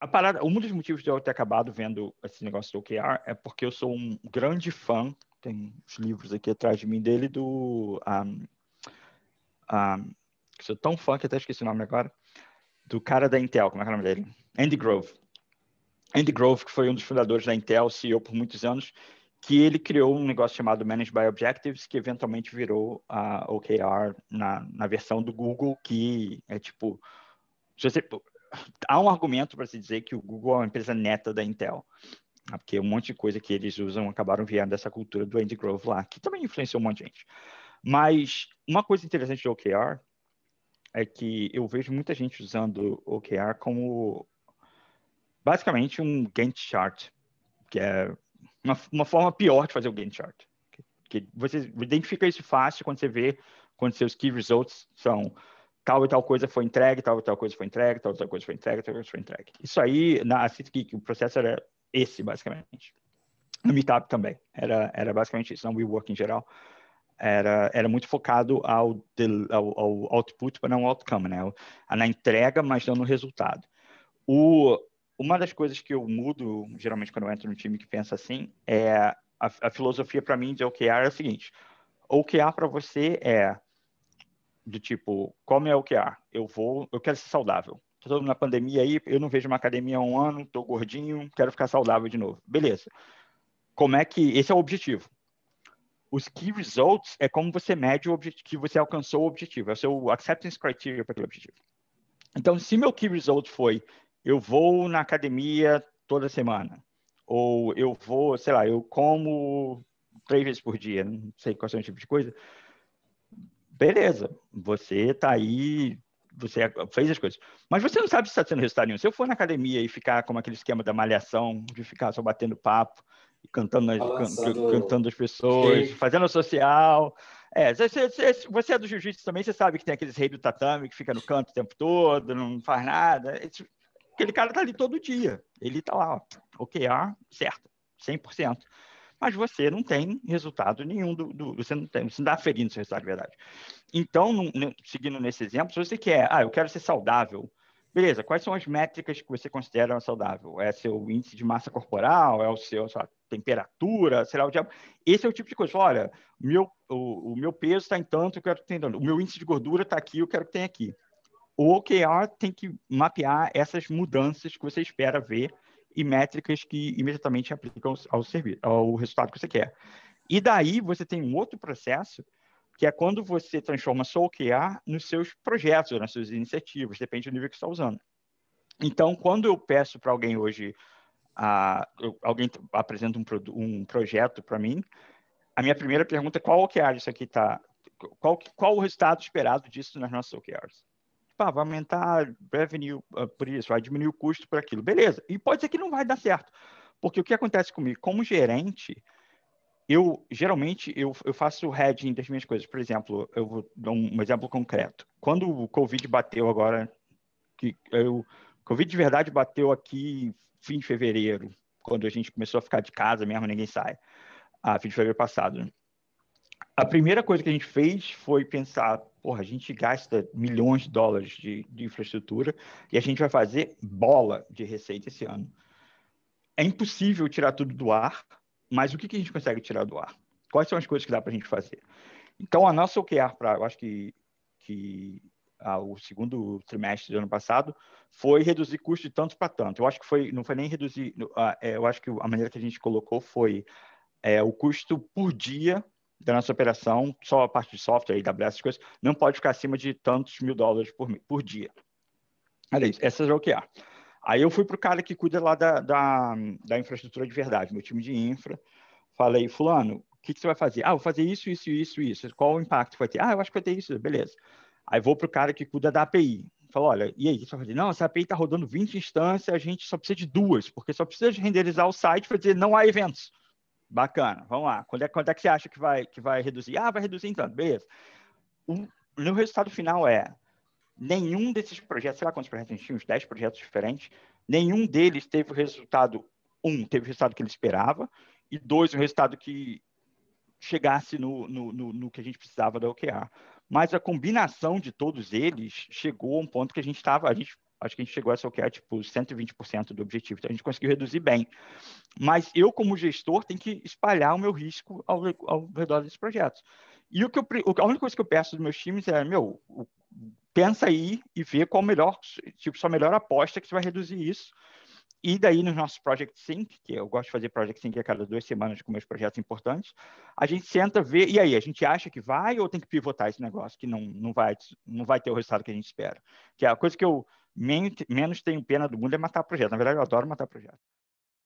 A parada, um dos motivos de eu ter acabado vendo esse negócio do OKR é porque eu sou um grande fã, tem os livros aqui atrás de mim dele, do. Um, um, sou tão fã que até esqueci o nome agora, do cara da Intel, como é, é o nome dele? Andy Grove. Andy Grove, que foi um dos fundadores da Intel, CEO por muitos anos, que ele criou um negócio chamado Managed by Objectives, que eventualmente virou a OKR na, na versão do Google, que é tipo. Você, há um argumento para se dizer que o Google é uma empresa neta da Intel, né? porque um monte de coisa que eles usam acabaram vindo dessa cultura do Andy Grove lá, que também influenciou um monte de gente. Mas uma coisa interessante do OKR é que eu vejo muita gente usando OKR como basicamente um Gantt chart, que é uma, uma forma pior de fazer o Gantt chart. Que você identifica isso fácil quando você vê quando seus key results são tal e tal coisa foi entregue, tal e tal coisa foi entregue, tal e tal coisa foi entregue, tal e tal coisa foi entregue. Isso aí, na Geek, o processo era esse, basicamente. No Meetup também, era, era basicamente isso, não WeWork em geral. Era, era muito focado ao, ao, ao output, mas não ao outcome, né? Na entrega, mas não no resultado. O, uma das coisas que eu mudo, geralmente, quando eu entro num time que pensa assim, é a, a filosofia para mim de OKR é a seguinte: OKR para você é do tipo, como é OKR? Eu vou, eu quero ser saudável. Estou tá na pandemia aí, eu não vejo uma academia há um ano, estou gordinho, quero ficar saudável de novo. Beleza. Como é que esse é o objetivo? Os key results é como você mede o objetivo, que você alcançou o objetivo, é o seu acceptance criteria para aquele objetivo. Então, se meu key result foi eu vou na academia toda semana. Ou eu vou, sei lá, eu como três vezes por dia, não sei qual é o tipo de coisa. Beleza, você está aí, você é, fez as coisas. Mas você não sabe se está tendo resultado nenhum. Se eu for na academia e ficar como aquele esquema da malhação, de ficar só batendo papo, cantando, can, cantando as pessoas, Sim. fazendo social. É, você, você, você é do jiu-jitsu também, você sabe que tem aqueles rei do tatame que fica no canto o tempo todo, não faz nada. Aquele cara está ali todo dia. Ele está lá, ok, OKR, ah, certo, 100%. Mas você não tem resultado nenhum, do, do você não você não está ferindo seu resultado de verdade. Então, seguindo nesse exemplo, se você quer, ah, eu quero ser saudável, beleza, quais são as métricas que você considera saudável? É seu índice de massa corporal? É o seu, sua temperatura? Será o diabo? Esse é o tipo de coisa. Olha, meu, o, o meu peso está em tanto, eu quero que tenha. O meu índice de gordura está aqui, eu quero que tenha aqui o OKR tem que mapear essas mudanças que você espera ver e métricas que imediatamente aplicam ao, serviço, ao resultado que você quer. E daí você tem um outro processo, que é quando você transforma seu OKR nos seus projetos, nas suas iniciativas, depende do nível que você está usando. Então, quando eu peço para alguém hoje, ah, alguém apresenta um, um projeto para mim, a minha primeira pergunta é qual OKR isso aqui está, qual, qual o resultado esperado disso nas nossas OKRs? pá, vai aumentar revenue ah, por isso, vai diminuir o custo por aquilo. Beleza. E pode ser que não vai dar certo. Porque o que acontece comigo? Como gerente, eu geralmente eu, eu faço hedging das minhas coisas. Por exemplo, eu vou dar um exemplo concreto. Quando o Covid bateu agora, que eu, Covid de verdade bateu aqui fim de fevereiro, quando a gente começou a ficar de casa mesmo, ninguém sai. Ah, fim de fevereiro passado a primeira coisa que a gente fez foi pensar, porra, a gente gasta milhões de dólares de, de infraestrutura e a gente vai fazer bola de receita esse ano. É impossível tirar tudo do ar, mas o que, que a gente consegue tirar do ar? Quais são as coisas que dá para a gente fazer? Então, a nossa OKR, pra, eu acho que, que ah, o segundo trimestre do ano passado, foi reduzir custo de tanto para tanto. Eu acho que foi, não foi nem reduzir, ah, é, eu acho que a maneira que a gente colocou foi é, o custo por dia da nossa operação, só a parte de software, AWS, essas coisas, não pode ficar acima de tantos mil dólares por, por dia. Olha isso, essas é o que há. Aí eu fui para o cara que cuida lá da, da, da, infraestrutura de verdade, meu time de infra. Falei, fulano, o que, que, você vai fazer? Ah, vou fazer isso, isso, isso, isso. Qual o impacto vai ter? Ah, eu acho que vai ter isso, beleza. Aí vou para o cara que cuida da API. Falo, olha, e aí? Você vai fazer? Não, essa API está rodando 20 instâncias, a gente só precisa de duas, porque só precisa de renderizar o site para dizer não há eventos. Bacana, vamos lá. Quando é, quando é que você acha que vai, que vai reduzir? Ah, vai reduzir então, beleza. O, o resultado final é, nenhum desses projetos, sei lá quantos projetos a gente tinha, uns 10 projetos diferentes, nenhum deles teve o resultado, um, teve o resultado que ele esperava, e dois, o resultado que chegasse no, no, no, no que a gente precisava da OKR. Mas a combinação de todos eles chegou a um ponto que a gente estava, a gente acho que a gente chegou a soquear tipo 120% do objetivo. Então a gente conseguiu reduzir bem. Mas eu, como gestor, tenho que espalhar o meu risco ao, ao redor desses projetos. E o que eu, a única coisa que eu peço dos meus times é, meu, pensa aí e vê qual melhor, tipo, sua melhor aposta que você vai reduzir isso. E daí, nos nossos Project Sync, que eu gosto de fazer Project Sync a cada duas semanas com meus projetos importantes, a gente senta, vê, e aí, a gente acha que vai ou tem que pivotar esse negócio, que não, não, vai, não vai ter o resultado que a gente espera? Que é a coisa que eu menos tenho pena do mundo é matar projeto. Na verdade, eu adoro matar projeto.